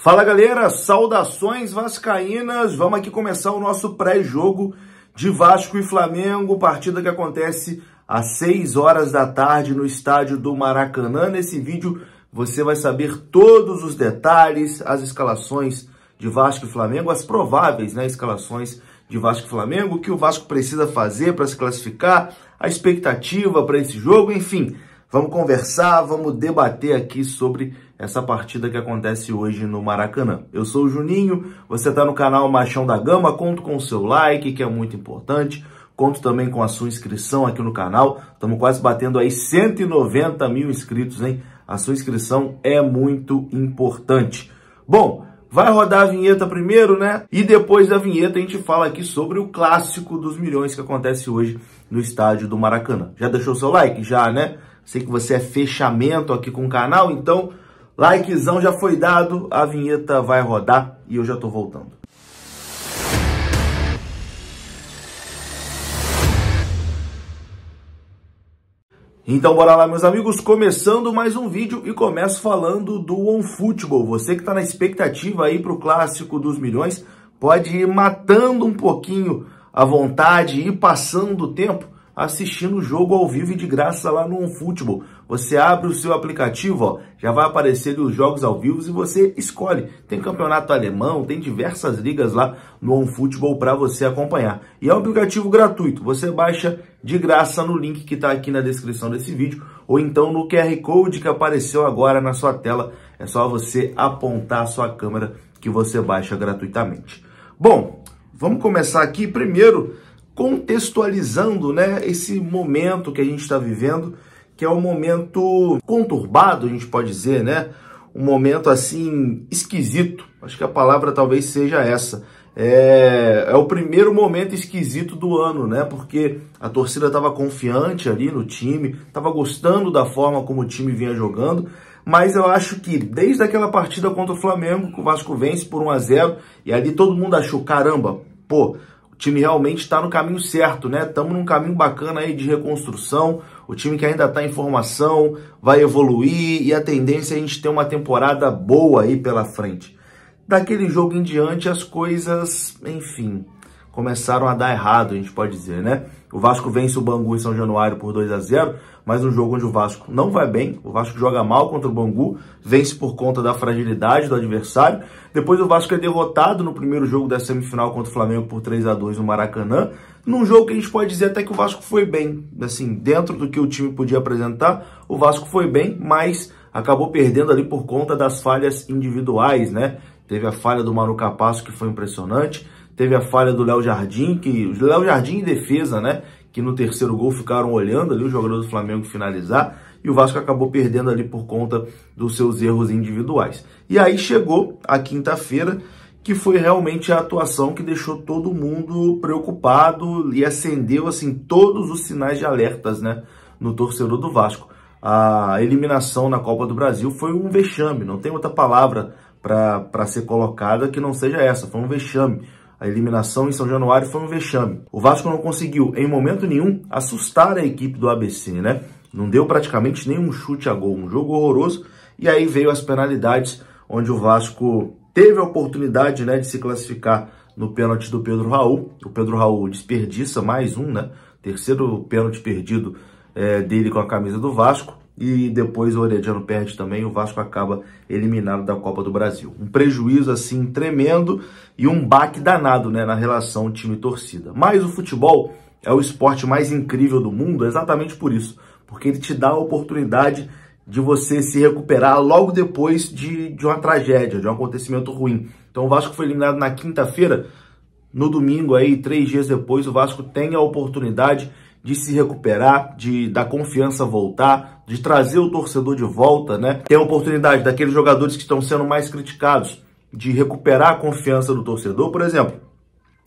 Fala galera, saudações vascaínas. Vamos aqui começar o nosso pré-jogo de Vasco e Flamengo, partida que acontece às 6 horas da tarde no estádio do Maracanã. Nesse vídeo você vai saber todos os detalhes, as escalações de Vasco e Flamengo, as prováveis, né, escalações de Vasco e Flamengo, o que o Vasco precisa fazer para se classificar, a expectativa para esse jogo, enfim. Vamos conversar, vamos debater aqui sobre essa partida que acontece hoje no Maracanã. Eu sou o Juninho, você está no canal Machão da Gama, conto com o seu like, que é muito importante, conto também com a sua inscrição aqui no canal, estamos quase batendo aí 190 mil inscritos, hein? A sua inscrição é muito importante. Bom, vai rodar a vinheta primeiro, né? E depois da vinheta a gente fala aqui sobre o clássico dos milhões que acontece hoje no estádio do Maracanã. Já deixou seu like? Já, né? Sei que você é fechamento aqui com o canal, então Likezão já foi dado, a vinheta vai rodar e eu já tô voltando. Então bora lá, meus amigos, começando mais um vídeo e começo falando do OneFootball. Você que está na expectativa aí para o Clássico dos Milhões, pode ir matando um pouquinho a vontade e passando o tempo, assistindo o jogo ao vivo e de graça lá no OneFootball. Você abre o seu aplicativo, ó, já vai aparecer os jogos ao vivo e você escolhe. Tem campeonato alemão, tem diversas ligas lá no OneFootball para você acompanhar. E é um aplicativo gratuito, você baixa de graça no link que está aqui na descrição desse vídeo ou então no QR Code que apareceu agora na sua tela. É só você apontar a sua câmera que você baixa gratuitamente. Bom, vamos começar aqui primeiro contextualizando né, esse momento que a gente está vivendo, que é um momento conturbado, a gente pode dizer, né? Um momento assim esquisito. Acho que a palavra talvez seja essa. É, é o primeiro momento esquisito do ano, né? Porque a torcida estava confiante ali no time, estava gostando da forma como o time vinha jogando, mas eu acho que desde aquela partida contra o Flamengo, que o Vasco vence por 1 a 0 e ali todo mundo achou, caramba, pô, time realmente está no caminho certo, né? Estamos num caminho bacana aí de reconstrução. O time que ainda está em formação vai evoluir e a tendência é a gente ter uma temporada boa aí pela frente. Daquele jogo em diante, as coisas, enfim, começaram a dar errado, a gente pode dizer, né? O Vasco vence o Bangu em São Januário por 2 a 0 mas um jogo onde o Vasco não vai bem, o Vasco joga mal contra o Bangu, vence por conta da fragilidade do adversário. Depois o Vasco é derrotado no primeiro jogo da semifinal contra o Flamengo por 3 a 2 no Maracanã, num jogo que a gente pode dizer até que o Vasco foi bem, assim, dentro do que o time podia apresentar, o Vasco foi bem, mas acabou perdendo ali por conta das falhas individuais, né? Teve a falha do Manu Capasso que foi impressionante, Teve a falha do Léo Jardim, que o Léo Jardim em defesa, né? Que no terceiro gol ficaram olhando ali o jogador do Flamengo finalizar. E o Vasco acabou perdendo ali por conta dos seus erros individuais. E aí chegou a quinta-feira, que foi realmente a atuação que deixou todo mundo preocupado e acendeu assim todos os sinais de alertas, né, no torcedor do Vasco. A eliminação na Copa do Brasil foi um vexame, não tem outra palavra para ser colocada que não seja essa, foi um vexame. A eliminação em São Januário foi um vexame. O Vasco não conseguiu, em momento nenhum, assustar a equipe do ABC, né? Não deu praticamente nenhum chute a gol, um jogo horroroso. E aí veio as penalidades, onde o Vasco teve a oportunidade né, de se classificar no pênalti do Pedro Raul. O Pedro Raul desperdiça mais um, né? Terceiro pênalti perdido é, dele com a camisa do Vasco e depois o Orediano perde também, o Vasco acaba eliminado da Copa do Brasil. Um prejuízo assim tremendo e um baque danado né, na relação time-torcida. Mas o futebol é o esporte mais incrível do mundo exatamente por isso, porque ele te dá a oportunidade de você se recuperar logo depois de, de uma tragédia, de um acontecimento ruim. Então o Vasco foi eliminado na quinta-feira, no domingo aí, três dias depois, o Vasco tem a oportunidade de se recuperar, de dar confiança voltar, de trazer o torcedor de volta, né? Tem a oportunidade daqueles jogadores que estão sendo mais criticados de recuperar a confiança do torcedor, por exemplo,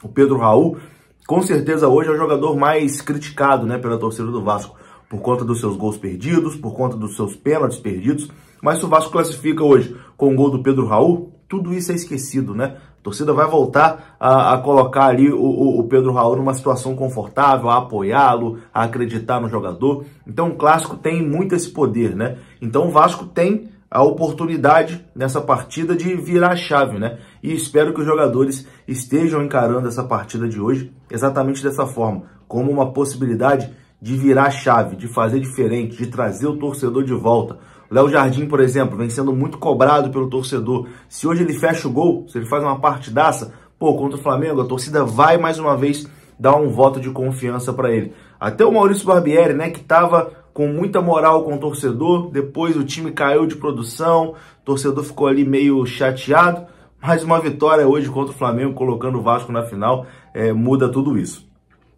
o Pedro Raul, com certeza hoje é o jogador mais criticado, né, pela torcida do Vasco, por conta dos seus gols perdidos, por conta dos seus pênaltis perdidos, mas se o Vasco classifica hoje com o gol do Pedro Raul, tudo isso é esquecido, né? A torcida vai voltar a, a colocar ali o, o, Pedro Raul numa situação confortável, a apoiá-lo, a acreditar no jogador. Então o clássico tem muito esse poder, né? Então o Vasco tem a oportunidade nessa partida de virar a chave, né? E espero que os jogadores estejam encarando essa partida de hoje exatamente dessa forma, como uma possibilidade de virar a chave, de fazer diferente, de trazer o torcedor de volta, Léo Jardim, por exemplo, vem sendo muito cobrado pelo torcedor. Se hoje ele fecha o gol, se ele faz uma partidaça, pô, contra o Flamengo, a torcida vai mais uma vez dar um voto de confiança para ele. Até o Maurício Barbieri, né, que estava com muita moral com o torcedor, depois o time caiu de produção, o torcedor ficou ali meio chateado, mas uma vitória hoje contra o Flamengo, colocando o Vasco na final, é, muda tudo isso.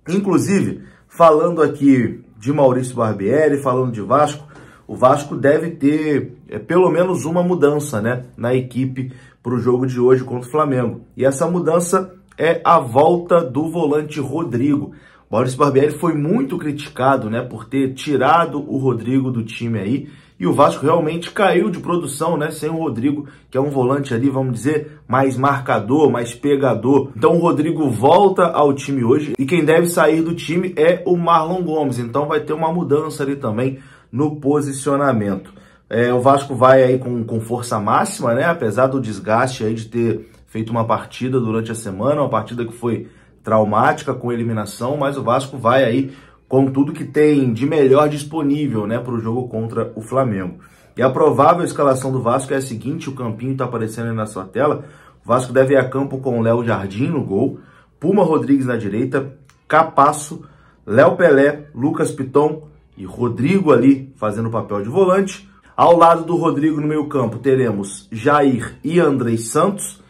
Inclusive, falando aqui de Maurício Barbieri, falando de Vasco, o Vasco deve ter é, pelo menos uma mudança né, na equipe para o jogo de hoje contra o Flamengo. E essa mudança é a volta do volante Rodrigo. Maurício Barbieri foi muito criticado né, por ter tirado o Rodrigo do time aí. E o Vasco realmente caiu de produção, né? Sem o Rodrigo, que é um volante ali, vamos dizer, mais marcador, mais pegador. Então o Rodrigo volta ao time hoje e quem deve sair do time é o Marlon Gomes. Então vai ter uma mudança ali também no posicionamento. É, o Vasco vai aí com, com força máxima, né? Apesar do desgaste aí de ter feito uma partida durante a semana, uma partida que foi traumática com eliminação, mas o Vasco vai aí com tudo que tem de melhor disponível, né, para o jogo contra o Flamengo. E a provável escalação do Vasco é a seguinte: o Campinho está aparecendo aí na sua tela. O Vasco deve ir a campo com Léo Jardim no gol, Puma Rodrigues na direita, Capasso, Léo Pelé, Lucas Piton, e Rodrigo ali fazendo o papel de volante. Ao lado do Rodrigo no meio-campo teremos Jair e Andrei Santos.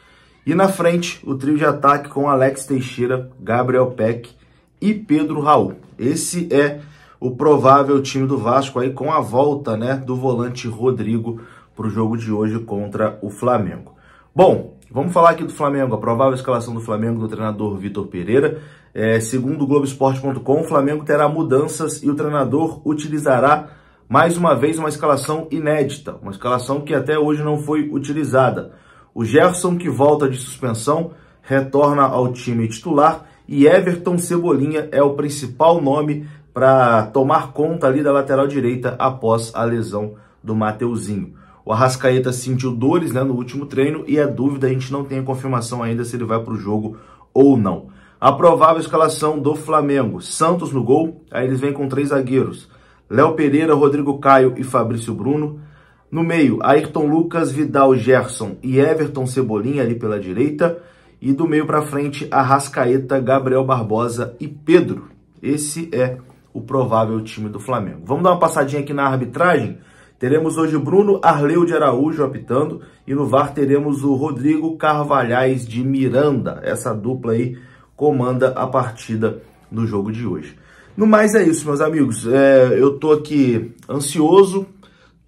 E na frente, o trio de ataque com Alex Teixeira, Gabriel Peck e Pedro Raul. Esse é o provável time do Vasco aí com a volta né, do volante Rodrigo para o jogo de hoje contra o Flamengo. Bom, vamos falar aqui do Flamengo, a provável escalação do Flamengo do treinador Vitor Pereira. É, segundo o Globoesporte.com, o Flamengo terá mudanças e o treinador utilizará mais uma vez uma escalação inédita, uma escalação que até hoje não foi utilizada. O Gerson, que volta de suspensão, retorna ao time titular e Everton Cebolinha é o principal nome para tomar conta ali da lateral direita após a lesão do Mateuzinho. O Arrascaeta sentiu dores né, no último treino e é dúvida, a gente não tem a confirmação ainda se ele vai para o jogo ou não. A provável escalação do Flamengo: Santos no gol, aí eles vêm com três zagueiros: Léo Pereira, Rodrigo Caio e Fabrício Bruno. No meio, Ayrton Lucas, Vidal, Gerson e Everton Cebolinha ali pela direita. E do meio para frente, Arrascaeta, Gabriel Barbosa e Pedro. Esse é o provável time do Flamengo. Vamos dar uma passadinha aqui na arbitragem? Teremos hoje Bruno Arleu de Araújo apitando e no VAR teremos o Rodrigo Carvalhais de Miranda. Essa dupla aí comanda a partida no jogo de hoje. No mais é isso, meus amigos. É, eu tô aqui ansioso,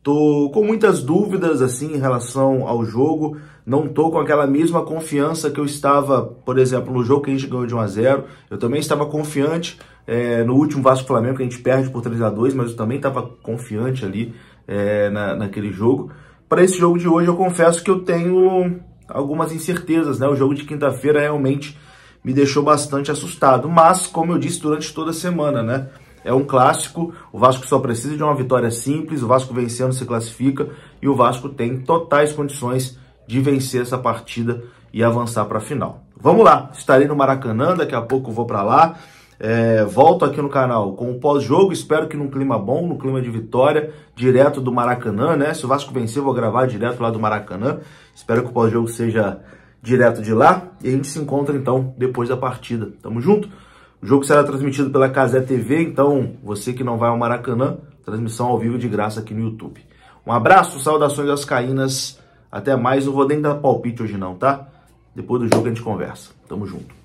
tô com muitas dúvidas assim em relação ao jogo. Não tô com aquela mesma confiança que eu estava, por exemplo, no jogo que a gente ganhou de 1 a 0. Eu também estava confiante é, no último Vasco Flamengo que a gente perde por 3 a 2, mas eu também estava confiante ali é, na, naquele jogo. Para esse jogo de hoje, eu confesso que eu tenho algumas incertezas, né? O jogo de quinta-feira realmente me deixou bastante assustado. Mas, como eu disse durante toda a semana, né? É um clássico, o Vasco só precisa de uma vitória simples, o Vasco vencendo se classifica e o Vasco tem totais condições de vencer essa partida e avançar para a final. Vamos lá, estarei no Maracanã, daqui a pouco vou para lá. É, volto aqui no canal com o pós-jogo, espero que num clima bom, num clima de vitória, direto do Maracanã, né? Se o Vasco vencer, vou gravar direto lá do Maracanã. Espero que o pós-jogo seja direto de lá. E a gente se encontra então depois da partida. Tamo junto? O jogo será transmitido pela Casé TV, então você que não vai ao Maracanã, transmissão ao vivo de graça aqui no YouTube. Um abraço, saudações às caínas. Até mais, não vou nem dar palpite hoje não, tá? Depois do jogo a gente conversa. Tamo junto.